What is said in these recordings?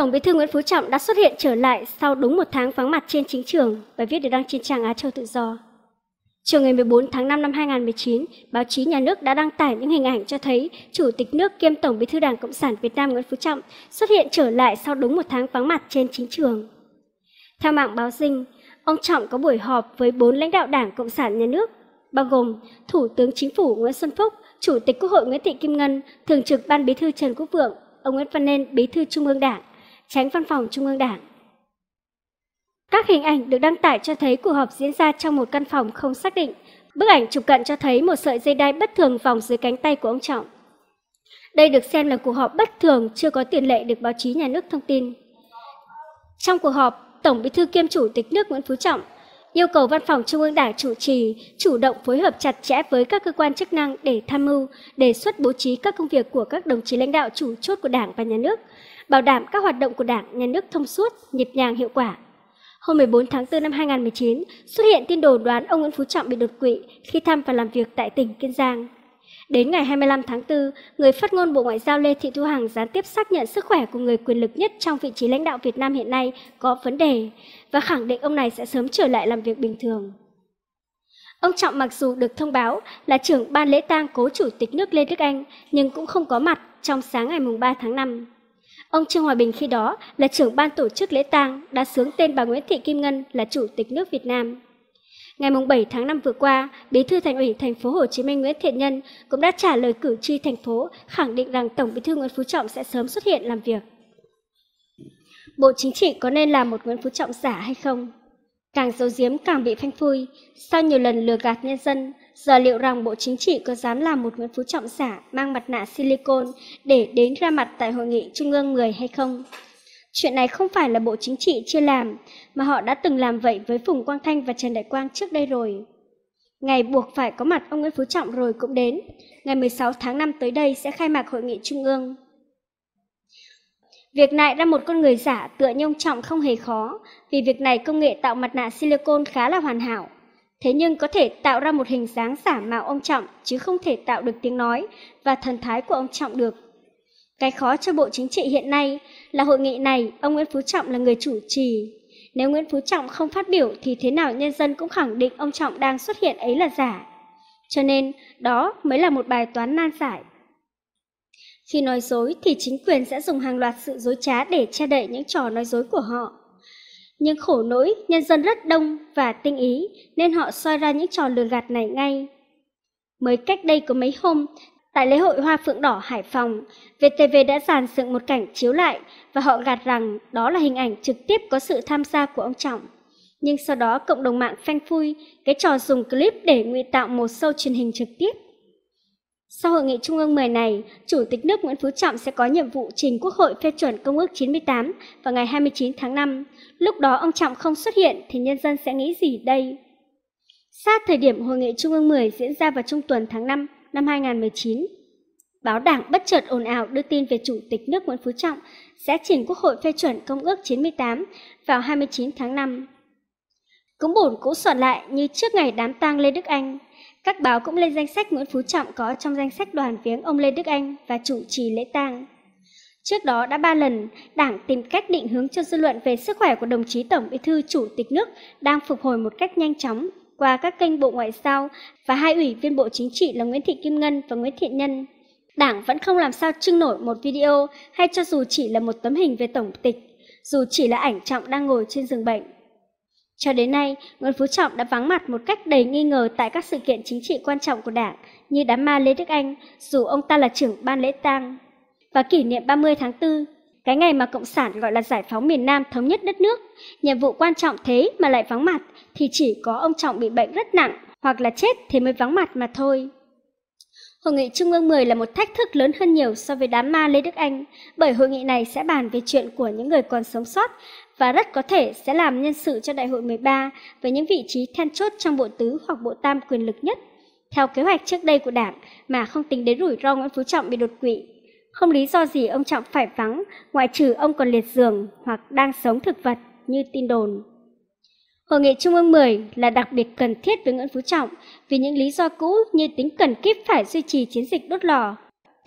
Tổng bí thư Nguyễn Phú Trọng đã xuất hiện trở lại sau đúng một tháng vắng mặt trên chính trường, bài viết được đăng trên trang Á Châu Tự Do. Chiều ngày 14 tháng 5 năm 2019, báo chí nhà nước đã đăng tải những hình ảnh cho thấy Chủ tịch nước kiêm Tổng bí thư Đảng Cộng sản Việt Nam Nguyễn Phú Trọng xuất hiện trở lại sau đúng một tháng vắng mặt trên chính trường. Theo mạng báo dinh, ông Trọng có buổi họp với bốn lãnh đạo Đảng Cộng sản nhà nước, bao gồm Thủ tướng Chính phủ Nguyễn Xuân Phúc, Chủ tịch Quốc hội Nguyễn Thị Kim Ngân, Thường trực Ban Bí thư Trần Quốc Vượng, ông Nguyễn Văn Nên, Bí thư Trung ương Đảng, tránh văn phòng Trung ương Đảng. Các hình ảnh được đăng tải cho thấy cuộc họp diễn ra trong một căn phòng không xác định. Bức ảnh chụp cận cho thấy một sợi dây đai bất thường vòng dưới cánh tay của ông Trọng. Đây được xem là cuộc họp bất thường chưa có tiền lệ được báo chí nhà nước thông tin. Trong cuộc họp, Tổng Bí thư kiêm Chủ tịch nước Nguyễn Phú Trọng yêu cầu Văn phòng Trung ương Đảng chủ trì chủ động phối hợp chặt chẽ với các cơ quan chức năng để tham mưu, đề xuất bố trí các công việc của các đồng chí lãnh đạo chủ chốt của Đảng và nhà nước, bảo đảm các hoạt động của Đảng, Nhà nước thông suốt, nhịp nhàng hiệu quả. Hôm 14 tháng 4 năm 2019, xuất hiện tin đồn đoán ông Nguyễn Phú Trọng bị đột quỵ khi thăm và làm việc tại tỉnh Kiên Giang. Đến ngày 25 tháng 4, người phát ngôn Bộ Ngoại giao Lê Thị Thu Hằng gián tiếp xác nhận sức khỏe của người quyền lực nhất trong vị trí lãnh đạo Việt Nam hiện nay có vấn đề và khẳng định ông này sẽ sớm trở lại làm việc bình thường. Ông Trọng mặc dù được thông báo là trưởng ban lễ tang cố chủ tịch nước Lê Đức Anh nhưng cũng không có mặt trong sáng ngày 3 tháng 5. Ông Trương Hòa Bình khi đó là trưởng ban tổ chức lễ tang đã sướng tên bà Nguyễn Thị Kim Ngân là Chủ tịch nước Việt Nam. Ngày 7 tháng 5 vừa qua, Bí thư Thành ủy Thành phố Hồ Chí Minh Nguyễn Thiện Nhân cũng đã trả lời cử tri thành phố khẳng định rằng Tổng Bí thư Nguyễn Phú Trọng sẽ sớm xuất hiện làm việc. Bộ Chính trị có nên làm một Nguyễn Phú Trọng giả hay không? Càng giấu giếm càng bị phanh phui, sau nhiều lần lừa gạt nhân dân, Giờ liệu rằng Bộ Chính trị có dám làm một Nguyễn Phú Trọng giả mang mặt nạ silicon để đến ra mặt tại Hội nghị Trung ương 10 hay không? Chuyện này không phải là Bộ Chính trị chưa làm, mà họ đã từng làm vậy với Phùng Quang Thanh và Trần Đại Quang trước đây rồi. Ngày buộc phải có mặt ông Nguyễn Phú Trọng rồi cũng đến. Ngày 16 tháng 5 tới đây sẽ khai mạc Hội nghị Trung ương. Việc này ra một con người giả tựa như ông trọng không hề khó, vì việc này công nghệ tạo mặt nạ silicon khá là hoàn hảo. Thế nhưng có thể tạo ra một hình dáng giả mạo ông Trọng chứ không thể tạo được tiếng nói và thần thái của ông Trọng được. Cái khó cho Bộ Chính trị hiện nay là hội nghị này ông Nguyễn Phú Trọng là người chủ trì. Nếu Nguyễn Phú Trọng không phát biểu thì thế nào nhân dân cũng khẳng định ông Trọng đang xuất hiện ấy là giả. Cho nên đó mới là một bài toán nan giải. Khi nói dối thì chính quyền sẽ dùng hàng loạt sự dối trá để che đậy những trò nói dối của họ. Nhưng khổ nỗi nhân dân rất đông và tinh ý nên họ soi ra những trò lừa gạt này ngay. Mới cách đây có mấy hôm, tại lễ hội Hoa Phượng Đỏ Hải Phòng, VTV đã dàn dựng một cảnh chiếu lại và họ gạt rằng đó là hình ảnh trực tiếp có sự tham gia của ông Trọng. Nhưng sau đó cộng đồng mạng phanh phui cái trò dùng clip để ngụy tạo một show truyền hình trực tiếp sau hội nghị Trung ương 10 này, Chủ tịch nước Nguyễn Phú Trọng sẽ có nhiệm vụ trình Quốc hội phê chuẩn Công ước 98 vào ngày 29 tháng 5. Lúc đó ông Trọng không xuất hiện thì nhân dân sẽ nghĩ gì đây? Sát thời điểm Hội nghị Trung ương 10 diễn ra vào trung tuần tháng 5 năm 2019, báo đảng bất chợt ồn ào đưa tin về Chủ tịch nước Nguyễn Phú Trọng sẽ trình Quốc hội phê chuẩn Công ước 98 vào 29 tháng 5. Cũng bổn cũ soạn lại như trước ngày đám tang Lê Đức Anh, các báo cũng lên danh sách Nguyễn Phú Trọng có trong danh sách đoàn viếng ông Lê Đức Anh và chủ trì lễ tang. Trước đó đã ba lần, Đảng tìm cách định hướng cho dư luận về sức khỏe của đồng chí Tổng Bí thư Chủ tịch nước đang phục hồi một cách nhanh chóng qua các kênh Bộ Ngoại giao và hai ủy viên Bộ Chính trị là Nguyễn Thị Kim Ngân và Nguyễn Thiện Nhân. Đảng vẫn không làm sao trưng nổi một video hay cho dù chỉ là một tấm hình về Tổng tịch, dù chỉ là ảnh trọng đang ngồi trên giường bệnh. Cho đến nay, Nguyễn Phú Trọng đã vắng mặt một cách đầy nghi ngờ tại các sự kiện chính trị quan trọng của Đảng như đám ma Lê Đức Anh, dù ông ta là trưởng ban lễ tang. Và kỷ niệm 30 tháng 4, cái ngày mà Cộng sản gọi là giải phóng miền Nam thống nhất đất nước, nhiệm vụ quan trọng thế mà lại vắng mặt thì chỉ có ông Trọng bị bệnh rất nặng hoặc là chết thì mới vắng mặt mà thôi. Hội nghị Trung ương 10 là một thách thức lớn hơn nhiều so với đám ma Lê Đức Anh, bởi hội nghị này sẽ bàn về chuyện của những người còn sống sót và rất có thể sẽ làm nhân sự cho đại hội 13 với những vị trí then chốt trong bộ tứ hoặc bộ tam quyền lực nhất, theo kế hoạch trước đây của đảng mà không tính đến rủi ro Nguyễn Phú Trọng bị đột quỵ. Không lý do gì ông Trọng phải vắng, ngoại trừ ông còn liệt giường hoặc đang sống thực vật như tin đồn. Hội nghị Trung ương 10 là đặc biệt cần thiết với Nguyễn Phú Trọng vì những lý do cũ như tính cần kíp phải duy trì chiến dịch đốt lò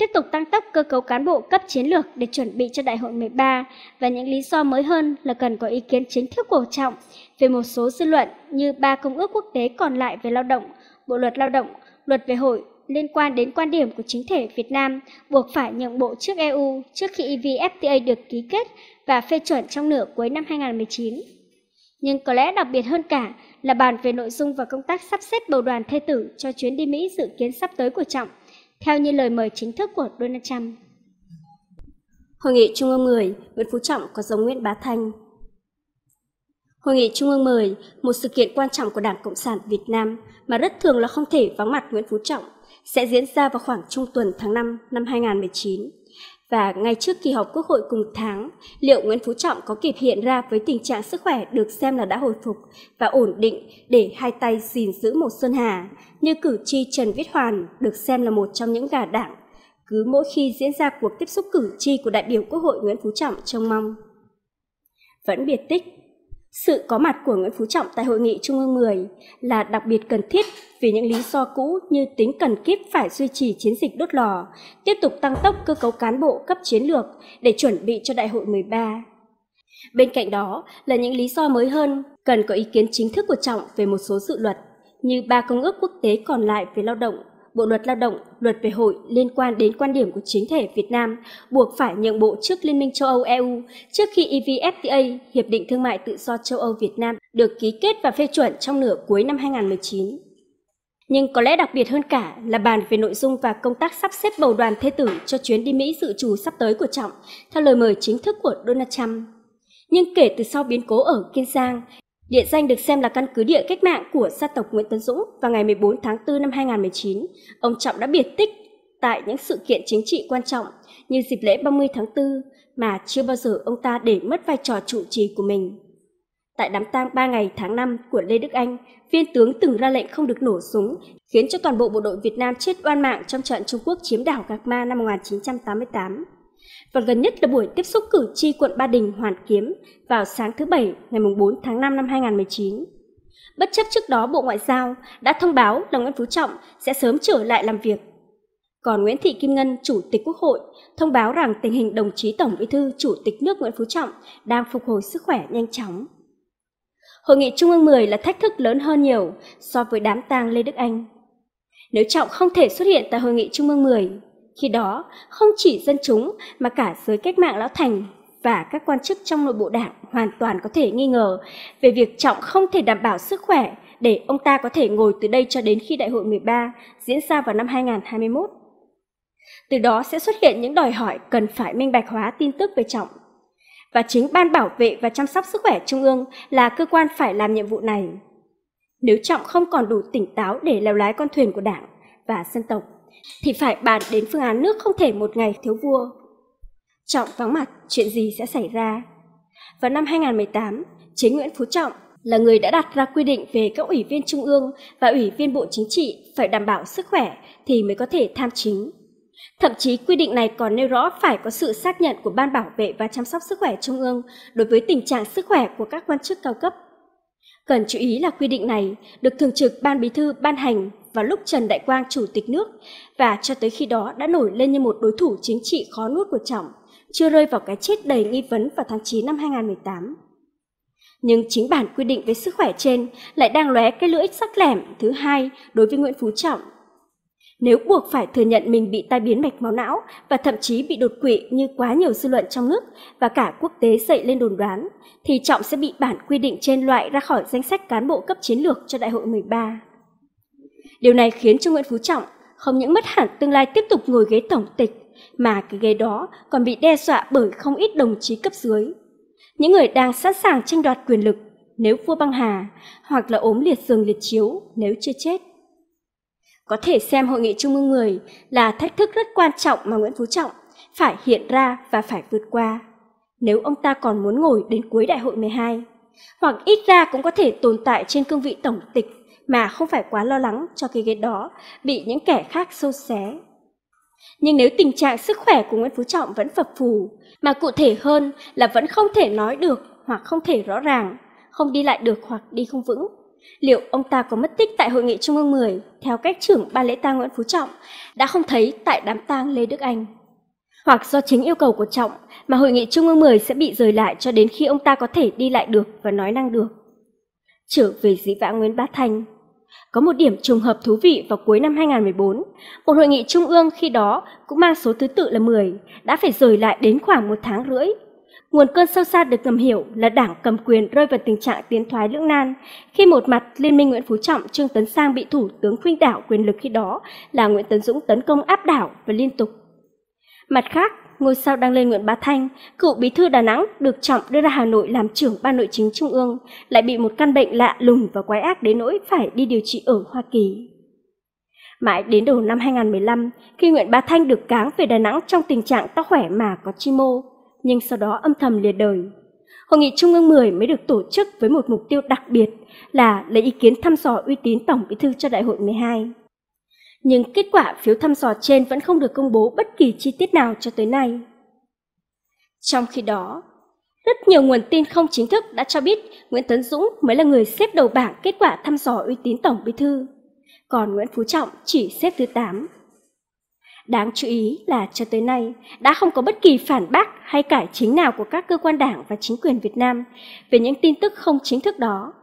tiếp tục tăng tốc cơ cấu cán bộ cấp chiến lược để chuẩn bị cho đại hội 13 và những lý do mới hơn là cần có ý kiến chính thức của Trọng về một số dư luận như ba công ước quốc tế còn lại về lao động, bộ luật lao động, luật về hội liên quan đến quan điểm của chính thể Việt Nam buộc phải nhượng bộ trước EU trước khi EVFTA được ký kết và phê chuẩn trong nửa cuối năm 2019. Nhưng có lẽ đặc biệt hơn cả là bàn về nội dung và công tác sắp xếp bầu đoàn thê tử cho chuyến đi Mỹ dự kiến sắp tới của Trọng theo như lời mời chính thức của Donald Trump. Hội nghị Trung ương 10, Nguyễn Phú Trọng có giống Nguyễn Bá Thanh. Hội nghị Trung ương 10, một sự kiện quan trọng của Đảng Cộng sản Việt Nam mà rất thường là không thể vắng mặt Nguyễn Phú Trọng, sẽ diễn ra vào khoảng trung tuần tháng 5 năm 2019 và ngay trước kỳ họp Quốc hội cùng tháng, liệu Nguyễn Phú Trọng có kịp hiện ra với tình trạng sức khỏe được xem là đã hồi phục và ổn định để hai tay gìn giữ một Xuân Hà, như cử tri Trần Viết Hoàn được xem là một trong những gà đảng cứ mỗi khi diễn ra cuộc tiếp xúc cử tri của đại biểu Quốc hội Nguyễn Phú Trọng trông mong. Vẫn biệt tích, sự có mặt của Nguyễn Phú Trọng tại Hội nghị Trung ương 10 là đặc biệt cần thiết vì những lý do cũ như tính cần kiếp phải duy trì chiến dịch đốt lò, tiếp tục tăng tốc cơ cấu cán bộ cấp chiến lược để chuẩn bị cho Đại hội 13. Bên cạnh đó là những lý do mới hơn cần có ý kiến chính thức của Trọng về một số dự luật như ba công ước quốc tế còn lại về lao động Bộ luật lao động, luật về hội liên quan đến quan điểm của chính thể Việt Nam buộc phải nhượng bộ trước Liên minh châu Âu EU trước khi EVFTA, Hiệp định Thương mại Tự do châu Âu Việt Nam được ký kết và phê chuẩn trong nửa cuối năm 2019. Nhưng có lẽ đặc biệt hơn cả là bàn về nội dung và công tác sắp xếp bầu đoàn thế tử cho chuyến đi Mỹ dự trù sắp tới của Trọng, theo lời mời chính thức của Donald Trump. Nhưng kể từ sau biến cố ở Kiên Giang, Địa danh được xem là căn cứ địa cách mạng của gia tộc Nguyễn Tấn Dũng vào ngày 14 tháng 4 năm 2019, ông Trọng đã biệt tích tại những sự kiện chính trị quan trọng như dịp lễ 30 tháng 4 mà chưa bao giờ ông ta để mất vai trò chủ trì của mình. Tại đám tang 3 ngày tháng 5 của Lê Đức Anh, viên tướng từng ra lệnh không được nổ súng, khiến cho toàn bộ bộ đội Việt Nam chết oan mạng trong trận Trung Quốc chiếm đảo Gạc Ma năm 1988 và gần nhất là buổi tiếp xúc cử tri quận Ba Đình Hoàn Kiếm vào sáng thứ Bảy ngày 4 tháng 5 năm 2019. Bất chấp trước đó Bộ Ngoại giao đã thông báo là Nguyễn Phú Trọng sẽ sớm trở lại làm việc. Còn Nguyễn Thị Kim Ngân, Chủ tịch Quốc hội, thông báo rằng tình hình đồng chí Tổng Bí thư Chủ tịch nước Nguyễn Phú Trọng đang phục hồi sức khỏe nhanh chóng. Hội nghị Trung ương 10 là thách thức lớn hơn nhiều so với đám tang Lê Đức Anh. Nếu Trọng không thể xuất hiện tại Hội nghị Trung ương 10, khi đó, không chỉ dân chúng mà cả giới cách mạng lão thành và các quan chức trong nội bộ đảng hoàn toàn có thể nghi ngờ về việc Trọng không thể đảm bảo sức khỏe để ông ta có thể ngồi từ đây cho đến khi đại hội 13 diễn ra vào năm 2021. Từ đó sẽ xuất hiện những đòi hỏi cần phải minh bạch hóa tin tức về Trọng. Và chính Ban Bảo vệ và Chăm sóc Sức khỏe Trung ương là cơ quan phải làm nhiệm vụ này. Nếu Trọng không còn đủ tỉnh táo để leo lái con thuyền của đảng và dân tộc, thì phải bàn đến phương án nước không thể một ngày thiếu vua. Trọng vắng mặt, chuyện gì sẽ xảy ra? Vào năm 2018, chính Nguyễn Phú Trọng là người đã đặt ra quy định về các ủy viên trung ương và ủy viên bộ chính trị phải đảm bảo sức khỏe thì mới có thể tham chính. Thậm chí quy định này còn nêu rõ phải có sự xác nhận của Ban Bảo vệ và Chăm sóc Sức khỏe Trung ương đối với tình trạng sức khỏe của các quan chức cao cấp. Cần chú ý là quy định này được Thường trực Ban Bí thư ban hành vào lúc Trần Đại Quang chủ tịch nước và cho tới khi đó đã nổi lên như một đối thủ chính trị khó nuốt của Trọng, chưa rơi vào cái chết đầy nghi vấn vào tháng 9 năm 2018. Nhưng chính bản quy định về sức khỏe trên lại đang lóe cái lưỡi sắc lẻm thứ hai đối với Nguyễn Phú Trọng. Nếu buộc phải thừa nhận mình bị tai biến mạch máu não và thậm chí bị đột quỵ như quá nhiều dư luận trong nước và cả quốc tế dậy lên đồn đoán, thì Trọng sẽ bị bản quy định trên loại ra khỏi danh sách cán bộ cấp chiến lược cho Đại hội 13. Điều này khiến cho Nguyễn Phú Trọng không những mất hẳn tương lai tiếp tục ngồi ghế tổng tịch, mà cái ghế đó còn bị đe dọa bởi không ít đồng chí cấp dưới. Những người đang sẵn sàng tranh đoạt quyền lực nếu vua băng hà, hoặc là ốm liệt giường liệt chiếu nếu chưa chết. Có thể xem Hội nghị Trung ương người là thách thức rất quan trọng mà Nguyễn Phú Trọng phải hiện ra và phải vượt qua. Nếu ông ta còn muốn ngồi đến cuối đại hội 12, hoặc ít ra cũng có thể tồn tại trên cương vị tổng tịch mà không phải quá lo lắng cho cái ghế đó bị những kẻ khác xô xé. Nhưng nếu tình trạng sức khỏe của Nguyễn Phú Trọng vẫn phập phù, mà cụ thể hơn là vẫn không thể nói được hoặc không thể rõ ràng, không đi lại được hoặc đi không vững, liệu ông ta có mất tích tại Hội nghị Trung ương 10 theo cách trưởng ban lễ tang Nguyễn Phú Trọng đã không thấy tại đám tang Lê Đức Anh? Hoặc do chính yêu cầu của Trọng mà Hội nghị Trung ương 10 sẽ bị rời lại cho đến khi ông ta có thể đi lại được và nói năng được. Trở về dĩ vãng Nguyễn Bá Thanh. Có một điểm trùng hợp thú vị vào cuối năm 2014, một hội nghị trung ương khi đó cũng mang số thứ tự là 10, đã phải rời lại đến khoảng một tháng rưỡi. Nguồn cơn sâu xa được ngầm hiểu là đảng cầm quyền rơi vào tình trạng tiến thoái lưỡng nan khi một mặt Liên minh Nguyễn Phú Trọng Trương Tấn Sang bị thủ tướng khuynh đảo quyền lực khi đó là Nguyễn Tấn Dũng tấn công áp đảo và liên tục. Mặt khác, ngôi sao đang lên Nguyễn Bá Thanh, cựu bí thư Đà Nẵng được trọng đưa ra Hà Nội làm trưởng ban nội chính trung ương, lại bị một căn bệnh lạ lùng và quái ác đến nỗi phải đi điều trị ở Hoa Kỳ. Mãi đến đầu năm 2015, khi Nguyễn Bá Thanh được cáng về Đà Nẵng trong tình trạng tóc khỏe mà có chi mô, nhưng sau đó âm thầm liệt đời. Hội nghị Trung ương 10 mới được tổ chức với một mục tiêu đặc biệt là lấy ý kiến thăm dò uy tín Tổng Bí thư cho Đại hội 12 nhưng kết quả phiếu thăm dò trên vẫn không được công bố bất kỳ chi tiết nào cho tới nay. Trong khi đó, rất nhiều nguồn tin không chính thức đã cho biết Nguyễn Tấn Dũng mới là người xếp đầu bảng kết quả thăm dò uy tín Tổng Bí Thư, còn Nguyễn Phú Trọng chỉ xếp thứ 8. Đáng chú ý là cho tới nay đã không có bất kỳ phản bác hay cải chính nào của các cơ quan đảng và chính quyền Việt Nam về những tin tức không chính thức đó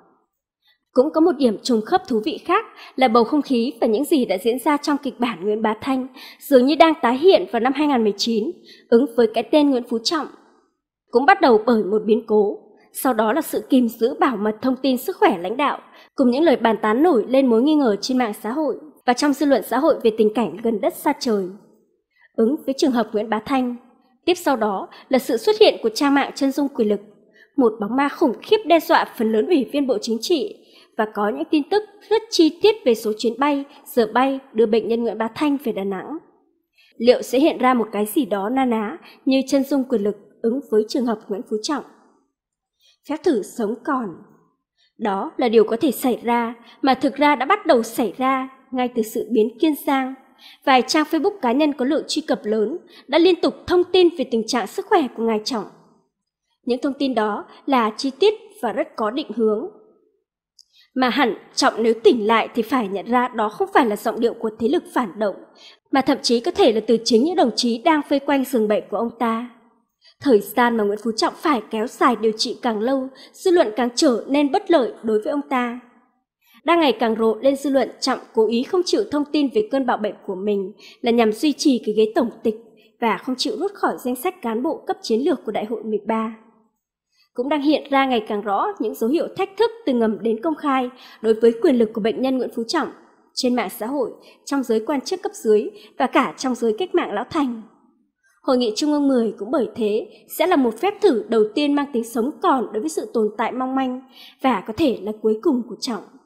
cũng có một điểm trùng khớp thú vị khác là bầu không khí và những gì đã diễn ra trong kịch bản Nguyễn Bá Thanh dường như đang tái hiện vào năm 2019, ứng với cái tên Nguyễn Phú Trọng. Cũng bắt đầu bởi một biến cố, sau đó là sự kìm giữ bảo mật thông tin sức khỏe lãnh đạo, cùng những lời bàn tán nổi lên mối nghi ngờ trên mạng xã hội và trong dư luận xã hội về tình cảnh gần đất xa trời. Ứng với trường hợp Nguyễn Bá Thanh, tiếp sau đó là sự xuất hiện của trang mạng chân dung quyền lực, một bóng ma khủng khiếp đe dọa phần lớn ủy viên Bộ Chính trị và có những tin tức rất chi tiết về số chuyến bay, giờ bay đưa bệnh nhân Nguyễn Bá Thanh về Đà Nẵng. Liệu sẽ hiện ra một cái gì đó na ná như chân dung quyền lực ứng với trường hợp Nguyễn Phú Trọng? Phép thử sống còn Đó là điều có thể xảy ra mà thực ra đã bắt đầu xảy ra ngay từ sự biến Kiên Giang. Vài trang Facebook cá nhân có lượng truy cập lớn đã liên tục thông tin về tình trạng sức khỏe của Ngài Trọng. Những thông tin đó là chi tiết và rất có định hướng mà hẳn, Trọng nếu tỉnh lại thì phải nhận ra đó không phải là giọng điệu của thế lực phản động, mà thậm chí có thể là từ chính những đồng chí đang vây quanh giường bệnh của ông ta. Thời gian mà Nguyễn Phú Trọng phải kéo dài điều trị càng lâu, dư luận càng trở nên bất lợi đối với ông ta. Đang ngày càng rộ lên dư luận Trọng cố ý không chịu thông tin về cơn bạo bệnh của mình là nhằm duy trì cái ghế tổng tịch và không chịu rút khỏi danh sách cán bộ cấp chiến lược của Đại hội 13 cũng đang hiện ra ngày càng rõ những dấu hiệu thách thức từ ngầm đến công khai đối với quyền lực của bệnh nhân Nguyễn Phú Trọng trên mạng xã hội, trong giới quan chức cấp dưới và cả trong giới cách mạng lão thành. Hội nghị Trung ương 10 cũng bởi thế sẽ là một phép thử đầu tiên mang tính sống còn đối với sự tồn tại mong manh và có thể là cuối cùng của Trọng.